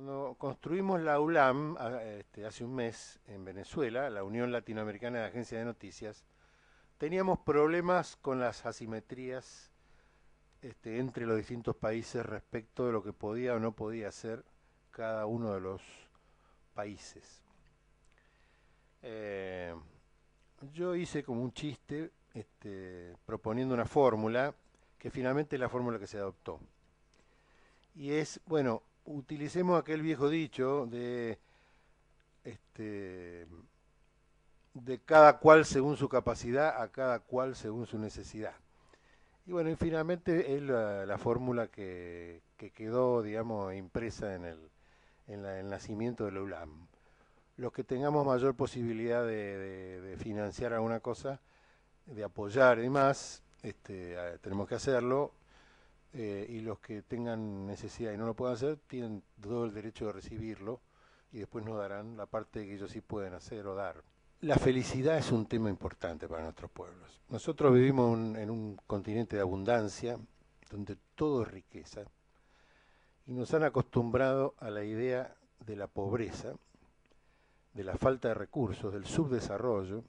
Cuando construimos la ULAM ah, este, hace un mes en Venezuela, la Unión Latinoamericana de Agencias de Noticias, teníamos problemas con las asimetrías este, entre los distintos países respecto de lo que podía o no podía hacer cada uno de los países. Eh, yo hice como un chiste este, proponiendo una fórmula, que finalmente es la fórmula que se adoptó. Y es, bueno, utilicemos aquel viejo dicho de este de cada cual según su capacidad, a cada cual según su necesidad. Y bueno, y finalmente es la, fórmula que, quedó, digamos, impresa en el, en la, nacimiento del ULAM. Los que tengamos mayor posibilidad de, financiar alguna cosa, de apoyar y más, este, tenemos que hacerlo, eh, y los que tengan necesidad y no lo puedan hacer tienen todo el derecho de recibirlo y después nos darán la parte que ellos sí pueden hacer o dar. La felicidad es un tema importante para nuestros pueblos. Nosotros vivimos en un continente de abundancia, donde todo es riqueza, y nos han acostumbrado a la idea de la pobreza, de la falta de recursos, del subdesarrollo,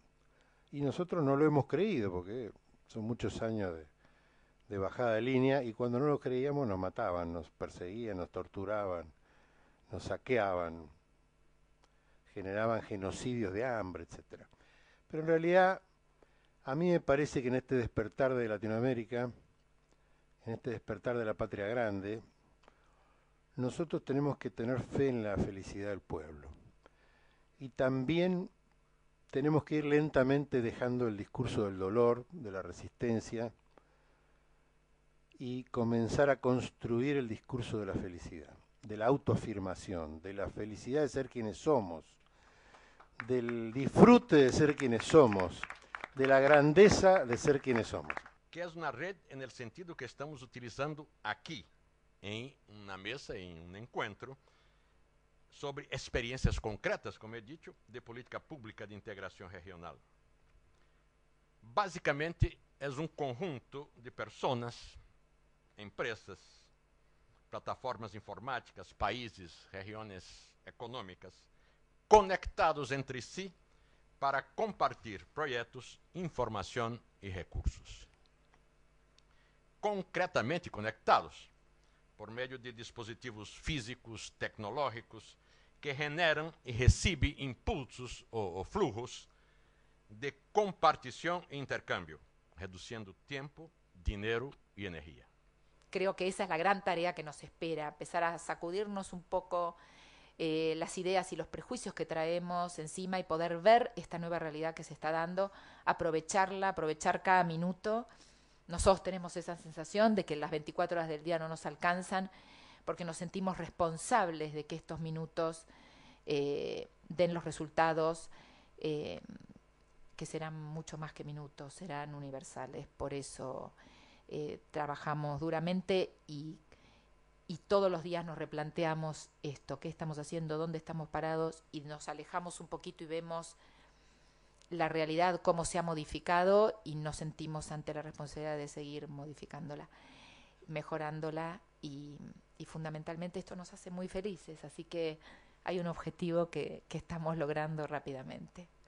y nosotros no lo hemos creído, porque son muchos años de, de bajada de línea y cuando no lo creíamos nos mataban, nos perseguían, nos torturaban, nos saqueaban, generaban genocidios de hambre, etcétera. Pero en realidad a mí me parece que en este despertar de Latinoamérica, en este despertar de la patria grande, nosotros tenemos que tener fe en la felicidad del pueblo. Y también tenemos que ir lentamente dejando el discurso del dolor, de la resistencia, y comenzar a construir el discurso de la felicidad, de la autoafirmación, de la felicidad de ser quienes somos, del disfrute de ser quienes somos, de la grandeza de ser quienes somos. Que es una red en el sentido que estamos utilizando aquí, en una mesa, en un encuentro, sobre experiencias concretas, como he dicho, de política pública de integración regional. Básicamente es un conjunto de personas empresas, plataformas informáticas, países, regiões econômicas, conectados entre si para compartilhar projetos, informação e recursos. Concretamente conectados por meio de dispositivos físicos, tecnológicos, que generam e recebem impulsos ou, ou de compartição e intercâmbio, reduzindo tempo, dinheiro e energia. creo que esa es la gran tarea que nos espera, empezar a sacudirnos un poco eh, las ideas y los prejuicios que traemos encima y poder ver esta nueva realidad que se está dando, aprovecharla, aprovechar cada minuto. Nosotros tenemos esa sensación de que las 24 horas del día no nos alcanzan porque nos sentimos responsables de que estos minutos eh, den los resultados eh, que serán mucho más que minutos, serán universales. Por eso eh, trabajamos duramente y, todos los días nos replanteamos esto, qué estamos haciendo, dónde estamos parados y nos alejamos un poquito y vemos la realidad, cómo se ha modificado y nos sentimos ante la responsabilidad de seguir modificándola, mejorándola y, fundamentalmente esto nos hace muy felices, así que hay un objetivo que estamos logrando rápidamente.